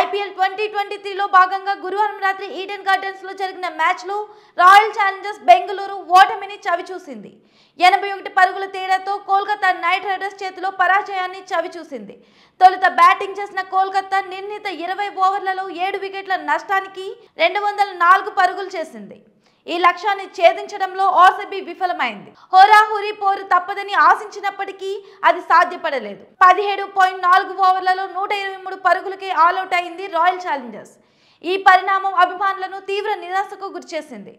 IPL twenty twenty త్రీలో భాగంగా గురువారం రాత్రి ఈడెన్ గార్డెన్స్లో జరిగిన మ్యాచ్లో రాయల్ ఛాలెంజర్స్ బెంగళూరు ఓటమిని చవిచూసింది ఎనభై ఒకటి పరుగుల తేడాతో కోల్కతా నైట్ రైడర్స్ చేతిలో పరాజయాన్ని చవిచూసింది తొలుత బ్యాటింగ్ చేసిన కోల్కతా నిర్ణీత ఇరవై ఓవర్లలో ఏడు వికెట్ల నష్టానికి రెండు వందల నాలుగు పరుగులు చేసింది ఈ లక్ష్యాన్ని ఛేదించడంలో ఆర్సీబీ విఫలమైంది హోరాహోరీ పోరు తప్పదని ఆశించినప్పటికీ అది సాధ్యపడలేదు పదిహేడు పాయింట్ నాలుగు ఓవర్లలో నూట ఇరవై మూడు పరుగులకే ఆల్అౌట్ అయింది రాయల్ ఛాలెంజర్స్ ఈ పరిణామం అభిమానులను తీవ్ర నిరాశకు గురిచేసింది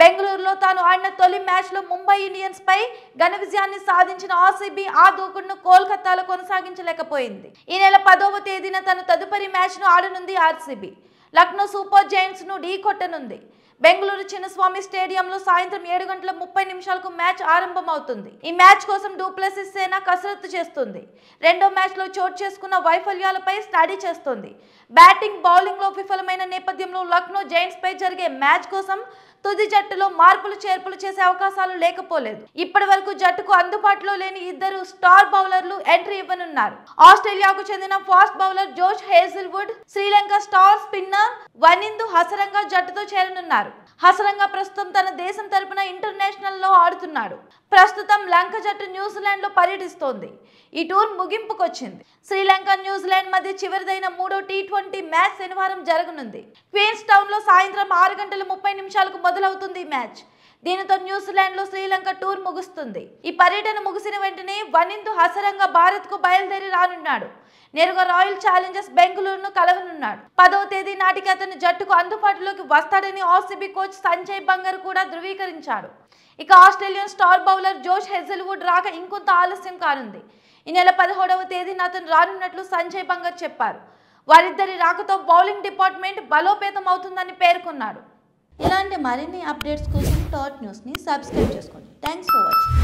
బెంగళూరులో తాను ఆడిన తొలి మ్యాచ్లో ముంబై ఇండియన్స్ పై ఘన విజయాన్ని సాధించిన ఆర్సీబీ ఆ దూకుడును కోల్కతాలో కొనసాగించలేకపోయింది ఈ నెల పదవ తేదీన తను తదుపరి మ్యాచ్ను ఆడనుంది ఆర్సీబీ లక్నో సూపర్ జైంట్స్ను కొట్టనుంది బెంగళూరు చిన్నస్వామి స్టేడియంలో సాయంత్రం ఏడు గంటల ముప్పై నిమిషాలకు మ్యాచ్ ఆరంభమవుతుంది ఈ మ్యాచ్ కోసం డూప్లెసిస్ సేన కసరత్తు చేస్తుంది రెండో మ్యాచ్లో చోటు చేసుకున్న వైఫల్యాలపై స్టడీ చేస్తుంది బ్యాటింగ్ బౌలింగ్లో విఫలమైన నేపథ్యంలో లక్నో జైంట్స్పై జరిగే మ్యాచ్ కోసం తుది జట్టులో మార్పులు చేర్పులు చేసే అవకాశాలు లేకపోలేదు ఇప్పటి వరకు జట్టుకు అందుబాటులో లేని ఇద్దరు స్టార్ బౌలర్లు ఎంట్రీ ఇవ్వనున్నారు ఆస్ట్రేలియాకు చెందిన fast bowler Josh Hazlewood Sri Lanka star spinner Wanindu Hasaranga జట్టుతో చేరనున్నారు హసరంగా ప్రస్తుతం తన దేశం తరపున ఇంటర్నేషనల్లో ఆడుతున్నాడు ప్రస్తుతం లంక జట్టు న్యూజిలాండ్లో పర్యటిస్తోంది ఈ టూర్ ముగింపుకొచ్చింది శ్రీలంక న్యూజిలాండ్ మధ్య చివరిదైన మూడో టీ ట్వంటీ మ్యాచ్ శనివారం జరగనుంది క్వీన్స్ టౌన్లో సాయంత్రం ఆరు గంటల ముప్పై నిమిషాలకు మొదలవుతుంది ఈ మ్యాచ్ దీనితో న్యూజిలాండ్లో శ్రీలంక టూర్ ముగుస్తుంది ఈ పర్యటన ముగిసిన వెంటనే వనిందు హసరంగా భారత్కు బయలుదేరి రానున్నాడు నేరుగా రాయల్ ఛాలెంజర్స్ బెంగళూరును కలవనున్నాడు పదవ తేదీ నాటికి అతను జట్టుకు అందుబాటులోకి వస్తాడని ఆర్సీబీ కోచ్ సంజయ్ బంగర్ కూడా ధృవీకరించాడు ఇక Australian star bowler Josh Hazlewood రాక ఇంకొంత ఆలస్యం కానుంది ఈ నెల పదహోడవ తేదీన అతను రానున్నట్లు సంజయ్ బంగర్ చెప్పారు వారిద్దరి రాకతో బౌలింగ్ డిపార్ట్మెంట్ బలోపేతం అవుతుందని పేర్కొన్నాడు ఇలాంటి మరిన్ని అప్డేట్స్ కోసం టాట్ న్యూస్ని సబ్స్క్రైబ్ చేసుకోండి థ్యాంక్స్ ఫర్ వాచింగ్